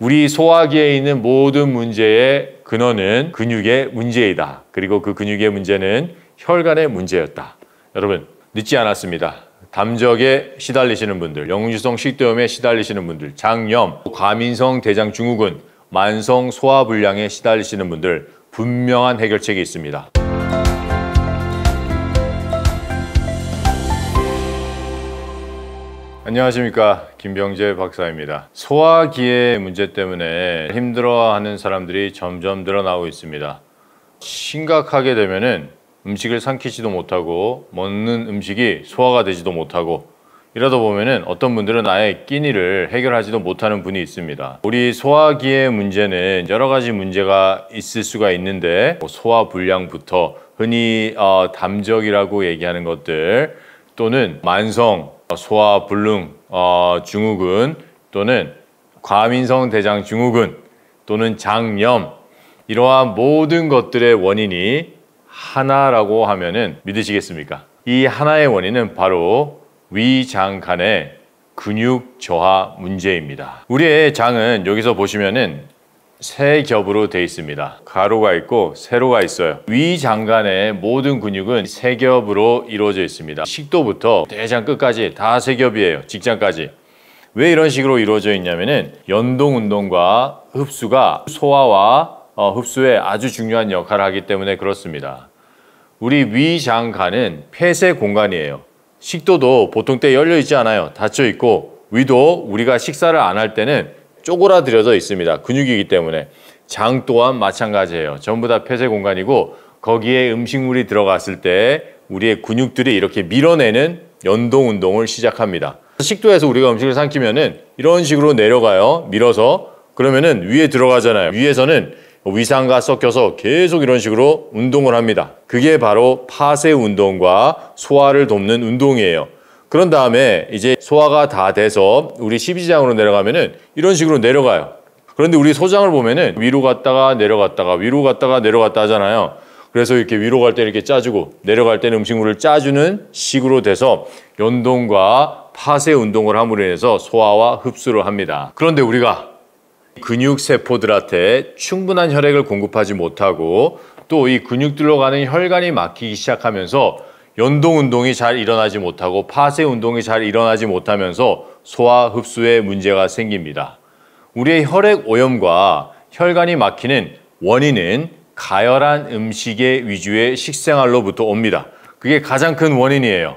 우리 소화기에 있는 모든 문제의 근원은 근육의 문제이다. 그리고 그 근육의 문제는 혈관의 문제였다. 여러분 늦지 않았습니다. 담적에 시달리시는 분들, 영유성 식도염에 시달리시는 분들, 장염, 과민성 대장 증후군, 만성 소화불량에 시달리시는 분들 분명한 해결책이 있습니다. 안녕하십니까 김병재 박사입니다 소화기의 문제 때문에 힘들어하는 사람들이 점점 늘어나고 있습니다 심각하게 되면 음식을 삼키지도 못하고 먹는 음식이 소화가 되지도 못하고 이러다 보면 어떤 분들은 아예 끼니를 해결하지도 못하는 분이 있습니다 우리 소화기의 문제는 여러 가지 문제가 있을 수가 있는데 소화불량부터 흔히 어, 담적이라고 얘기하는 것들 또는 만성 어, 소아 불능 어, 증후군 또는 과민성 대장 증후군 또는 장염 이러한 모든 것들의 원인이 하나라고 하면은 믿으시겠습니까? 이 하나의 원인은 바로 위장간의 근육 저하 문제입니다. 우리의 장은 여기서 보시면은 세 겹으로 되어 있습니다. 가로가 있고 세로가 있어요. 위 장관의 모든 근육은 세 겹으로 이루어져 있습니다. 식도부터 대장 끝까지 다 세 겹이에요. 직장까지. 왜 이런 식으로 이루어져 있냐면은 연동 운동과 흡수가 소화와 어, 흡수에 아주 중요한 역할을 하기 때문에 그렇습니다. 우리 위 장관은 폐쇄 공간이에요. 식도도 보통 때 열려 있지 않아요. 닫혀 있고 위도 우리가 식사를 안 할 때는 쪼그라들여져 있습니다. 근육이기 때문에. 장 또한 마찬가지예요. 전부 다 폐쇄 공간이고 거기에 음식물이 들어갔을 때 우리의 근육들이 이렇게 밀어내는 연동 운동을 시작합니다. 식도에서 우리가 음식을 삼키면은 이런 식으로 내려가요. 밀어서 그러면은 위에 들어가잖아요. 위에서는 위상과 섞여서 계속 이런 식으로 운동을 합니다. 그게 바로 파쇄 운동과 소화를 돕는 운동이에요. 그런 다음에 이제 소화가 다 돼서 우리 12지장으로 내려가면은 이런 식으로 내려가요. 그런데 우리 소장을 보면은 위로 갔다가 내려갔다가 위로 갔다가 내려갔다 하잖아요. 그래서 이렇게 위로 갈 때 이렇게 짜주고 내려갈 때는 음식물을 짜주는 식으로 돼서 연동과 파쇄 운동을 함으로 인해서 소화와 흡수를 합니다. 그런데 우리가 근육 세포들한테 충분한 혈액을 공급하지 못하고 또 이 근육들로 가는 혈관이 막히기 시작하면서 연동 운동이 잘 일어나지 못하고 파쇄 운동이 잘 일어나지 못하면서 소화 흡수에 문제가 생깁니다. 우리의 혈액 오염과 혈관이 막히는 원인은 가열한 음식의 위주의 식생활로부터 옵니다. 그게 가장 큰 원인이에요.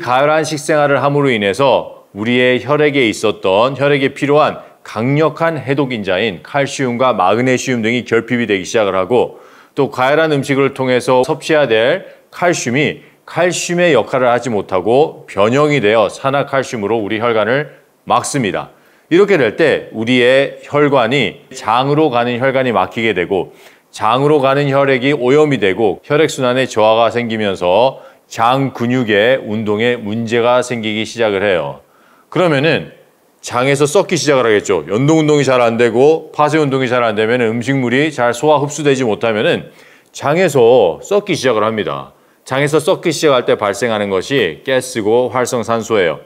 가열한 식생활을 함으로 인해서 우리의 혈액에 있었던 혈액에 필요한 강력한 해독인자인 칼슘과 마그네슘 등이 결핍이 되기 시작을 하고 또 가열한 음식을 통해서 섭취해야 될 칼슘이 칼슘의 역할을 하지 못하고 변형이 되어 산화칼슘으로 우리 혈관을 막습니다. 이렇게 될 때 우리의 혈관이 장으로 가는 혈관이 막히게 되고 장으로 가는 혈액이 오염이 되고 혈액순환에 저하가 생기면서 장 근육의 운동에 문제가 생기기 시작을 해요. 그러면은 장에서 썩기 시작을 하겠죠. 연동 운동이 잘 안 되고 파쇄 운동이 잘 안 되면 음식물이 잘 소화 흡수되지 못하면 장에서 썩기 시작을 합니다. 장에서 썩기 시작할 때 발생하는 것이 가스고 활성산소예요.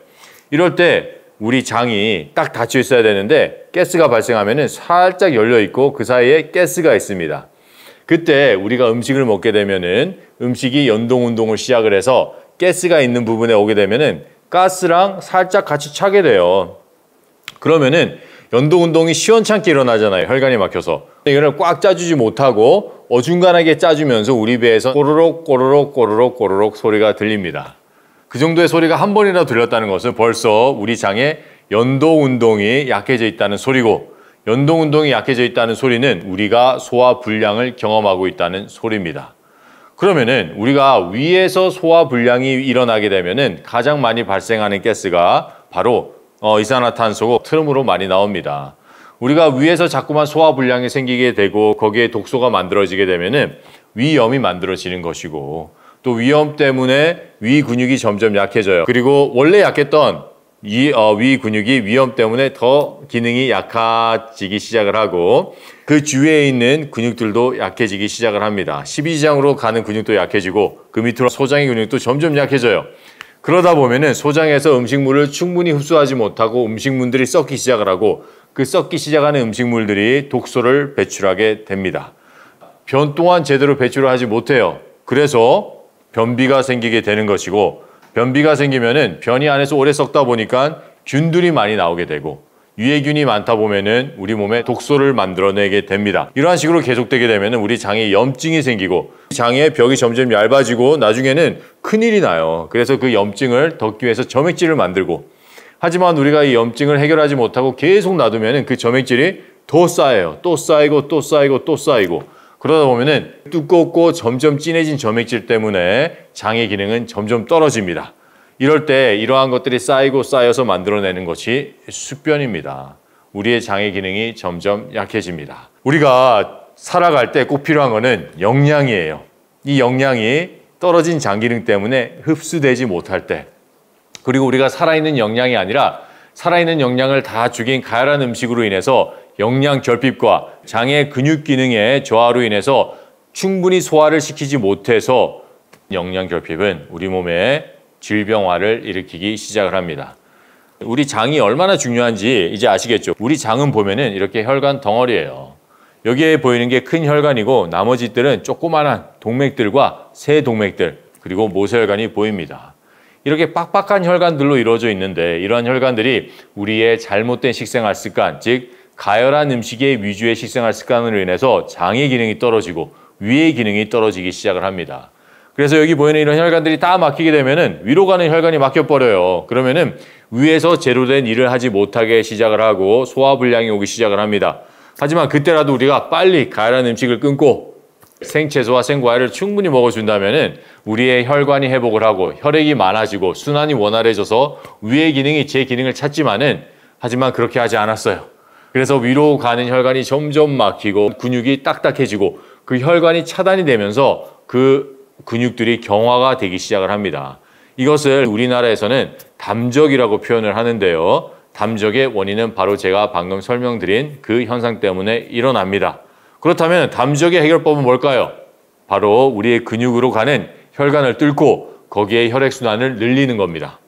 이럴 때 우리 장이 딱 닫혀 있어야 되는데 가스가 발생하면 살짝 열려 있고 그 사이에 가스가 있습니다. 그때 우리가 음식을 먹게 되면 음식이 연동 운동을 시작을 해서 가스가 있는 부분에 오게 되면 가스랑 살짝 같이 차게 돼요. 그러면은 연도운동이 시원찮게 일어나잖아요. 혈관이 막혀서. 이거를 꽉 짜주지 못하고 어중간하게 짜주면서 우리 배에서 꼬르륵 꼬르륵 꼬르륵 꼬르륵 소리가 들립니다. 그 정도의 소리가 한 번이나 들렸다는 것은 벌써 우리 장에 연도운동이 약해져 있다는 소리고 연도운동이 약해져 있다는 소리는 우리가 소화 불량을 경험하고 있다는 소리입니다. 그러면은 우리가 위에서 소화 불량이 일어나게 되면은 가장 많이 발생하는 가스가 바로 어, 이산화탄소가 트름으로 많이 나옵니다. 우리가 위에서 자꾸만 소화불량이 생기게 되고 거기에 독소가 만들어지게 되면 위염이 만들어지는 것이고 또 위염 때문에 위 근육이 점점 약해져요. 그리고 원래 약했던 이, 어, 위 근육이 위염 때문에 더 기능이 약해지기 시작을 하고 그 주위에 있는 근육들도 약해지기 시작을 합니다. 십이지장으로 가는 근육도 약해지고 그 밑으로 소장의 근육도 점점 약해져요. 그러다 보면은 소장에서 음식물을 충분히 흡수하지 못하고 음식물들이 썩기 시작을 하고 그 썩기 시작하는 음식물들이 독소를 배출하게 됩니다. 변 또한 제대로 배출을 하지 못해요. 그래서 변비가 생기게 되는 것이고 변비가 생기면은 변이 안에서 오래 썩다 보니까 균들이 많이 나오게 되고 유해균이 많다 보면은 우리 몸에 독소를 만들어내게 됩니다. 이러한 식으로 계속되게 되면은 우리 장에 염증이 생기고 장의 벽이 점점 얇아지고 나중에는 큰일이 나요. 그래서 그 염증을 덮기 위해서 점액질을 만들고 하지만 우리가 이 염증을 해결하지 못하고 계속 놔두면은 그 점액질이 더 쌓여요. 또 쌓이고 또 쌓이고 또 쌓이고 그러다 보면은 두껍고 점점 진해진 점액질 때문에 장의 기능은 점점 떨어집니다. 이럴 때 이러한 것들이 쌓이고 쌓여서 만들어내는 것이 숙변입니다. 우리의 장의 기능이 점점 약해집니다. 우리가 살아갈 때 꼭 필요한 것은 영양이에요. 이 영양이 떨어진 장 기능 때문에 흡수되지 못할 때 그리고 우리가 살아있는 영양이 아니라 살아있는 영양을 다 죽인 가열한 음식으로 인해서 영양 결핍과 장의 근육 기능의 저하로 인해서 충분히 소화를 시키지 못해서 영양 결핍은 우리 몸에 질병화를 일으키기 시작을 합니다. 우리 장이 얼마나 중요한지 이제 아시겠죠? 우리 장은 보면은 이렇게 혈관 덩어리예요. 여기에 보이는 게 큰 혈관이고 나머지들은 조그만한 동맥들과 새 동맥들 그리고 모세혈관이 보입니다. 이렇게 빡빡한 혈관들로 이루어져 있는데 이러한 혈관들이 우리의 잘못된 식생활 습관, 즉 가열한 음식의 위주의 식생활 습관으로 인해서 장의 기능이 떨어지고 위의 기능이 떨어지기 시작을 합니다. 그래서 여기 보이는 이런 혈관들이 다 막히게 되면은 위로 가는 혈관이 막혀 버려요. 그러면은 위에서 제로된 일을 하지 못하게 시작을 하고 소화 불량이 오기 시작을 합니다. 하지만 그때라도 우리가 빨리 가열한 음식을 끊고 생채소와 생과일을 충분히 먹어준다면 우리의 혈관이 회복을 하고 혈액이 많아지고 순환이 원활해져서 위의 기능이 제 기능을 찾지만은 하지만 그렇게 하지 않았어요. 그래서 위로 가는 혈관이 점점 막히고 근육이 딱딱해지고 그 혈관이 차단이 되면서 그 근육들이 경화가 되기 시작을 합니다. 이것을 우리나라에서는 담적이라고 표현을 하는데요. 담적의 원인은 바로 제가 방금 설명드린 그 현상 때문에 일어납니다. 그렇다면 담적의 해결법은 뭘까요? 바로 우리의 근육으로 가는 혈관을 뚫고 거기에 혈액순환을 늘리는 겁니다.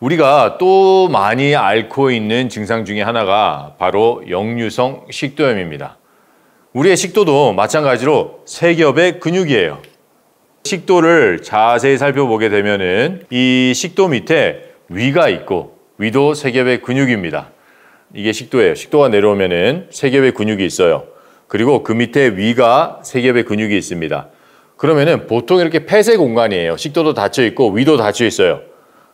우리가 또 많이 앓고 있는 증상 중에 하나가 바로 역류성 식도염입니다. 우리의 식도도 마찬가지로 세겹의 근육이에요. 식도를 자세히 살펴보게 되면이 식도 밑에 위가 있고 위도 세겹의 근육입니다. 이게 식도예요. 식도가 내려오면은 세겹의 근육이 있어요. 그리고 그 밑에 위가 세겹의 근육이 있습니다. 그러면은 보통 이렇게 폐쇄 공간이에요. 식도도 닫혀 있고 위도 닫혀 있어요.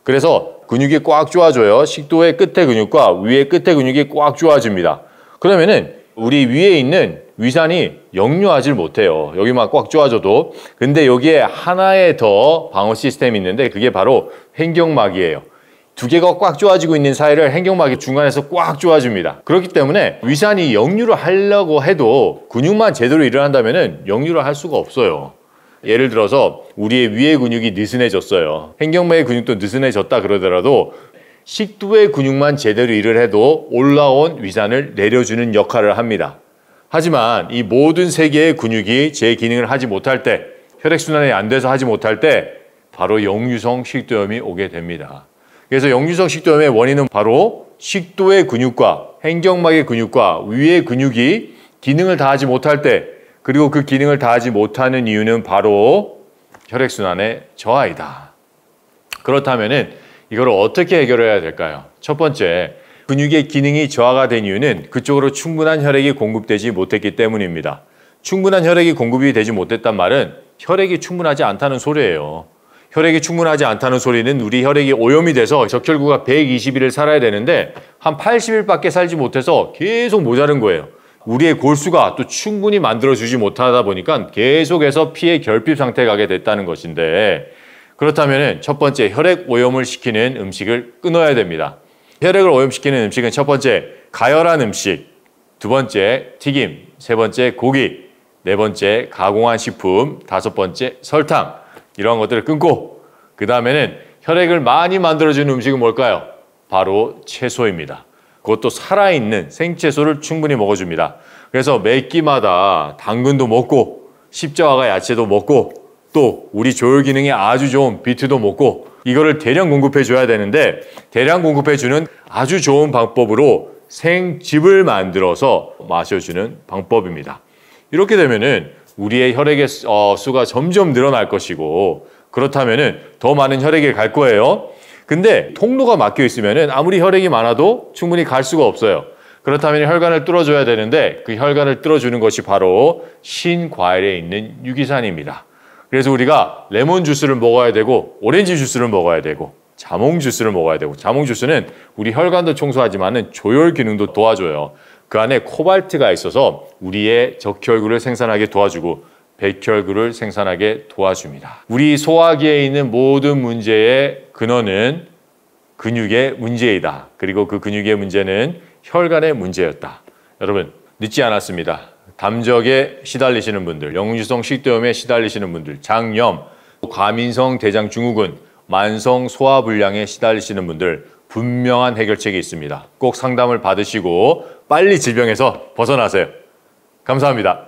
그래서 근육이 꽉 조아져요. 식도의 끝에 근육과 위의 끝에 근육이 꽉 조아집니다. 그러면은 우리 위에 있는 위산이 역류하지 못해요. 여기만 꽉 조아져도. 근데 여기에 하나의 더 방어 시스템이 있는데 그게 바로 횡경막이에요두 개가 꽉 조아지고 있는 사이를 행경막이 중간에서 꽉 조아줍니다. 그렇기 때문에 위산이 역류를 하려고 해도 근육만 제대로 일을 한다면 역류를 할 수가 없어요. 예를 들어서 우리의 위의 근육이 느슨해졌어요. 행경막의 근육도 느슨해졌다 그러더라도 식두의 근육만 제대로 일을 해도 올라온 위산을 내려주는 역할을 합니다. 하지만 이 모든 세계의 근육이 제 기능을 하지 못할 때 혈액순환이 안 돼서 하지 못할 때 바로 역류성 식도염이 오게 됩니다. 그래서 역류성 식도염의 원인은 바로 식도의 근육과 행경막의 근육과 위의 근육이 기능을 다하지 못할 때 그리고 그 기능을 다하지 못하는 이유는 바로 혈액순환의 저하이다. 그렇다면 이걸 어떻게 해결해야 될까요? 첫 번째, 근육의 기능이 저하가 된 이유는 그쪽으로 충분한 혈액이 공급되지 못했기 때문입니다. 충분한 혈액이 공급이 되지 못했단 말은 혈액이 충분하지 않다는 소리예요. 혈액이 충분하지 않다는 소리는 우리 혈액이 오염이 돼서 적혈구가 120일을 살아야 되는데 한 80일밖에 살지 못해서 계속 모자른 거예요. 우리의 골수가 또 충분히 만들어주지 못하다 보니까 계속해서 피의 결핍 상태에 가게 됐다는 것인데 그렇다면 첫 번째 혈액 오염을 시키는 음식을 끊어야 됩니다. 혈액을 오염시키는 음식은 첫 번째 가열한 음식, 두 번째 튀김, 세 번째 고기, 네 번째 가공한 식품, 다섯 번째 설탕 이런 것들을 끊고 그 다음에는 혈액을 많이 만들어주는 음식은 뭘까요? 바로 채소입니다. 그것도 살아있는 생채소를 충분히 먹어줍니다. 그래서 매 끼마다 당근도 먹고 십자화가 야채도 먹고 또 우리 조율 기능이 아주 좋은 비트도 먹고 이거를 대량 공급해 줘야 되는데 대량 공급해 주는 아주 좋은 방법으로 생즙을 만들어서 마셔주는 방법입니다. 이렇게 되면은 우리의 혈액의 어, 수가 점점 늘어날 것이고 그렇다면은 더 많은 혈액이 갈 거예요. 근데 통로가 막혀 있으면은 아무리 혈액이 많아도 충분히 갈 수가 없어요. 그렇다면 혈관을 뚫어줘야 되는데 그 혈관을 뚫어주는 것이 바로 신과일에 있는 유기산입니다. 그래서 우리가 레몬 주스를 먹어야 되고 오렌지 주스를 먹어야 되고 자몽 주스를 먹어야 되고 자몽 주스는 우리 혈관도 청소하지만은 조혈 기능도 도와줘요. 그 안에 코발트가 있어서 우리의 적혈구를 생산하게 도와주고 백혈구를 생산하게 도와줍니다. 우리 소화기에 있는 모든 문제의 근원은 근육의 문제이다. 그리고 그 근육의 문제는 혈관의 문제였다. 여러분 늦지 않았습니다. 담적에 시달리시는 분들, 영유성 식도염에 시달리시는 분들, 장염, 과민성 대장 증후군, 만성 소화불량에 시달리시는 분들 분명한 해결책이 있습니다. 꼭 상담을 받으시고 빨리 질병에서 벗어나세요. 감사합니다.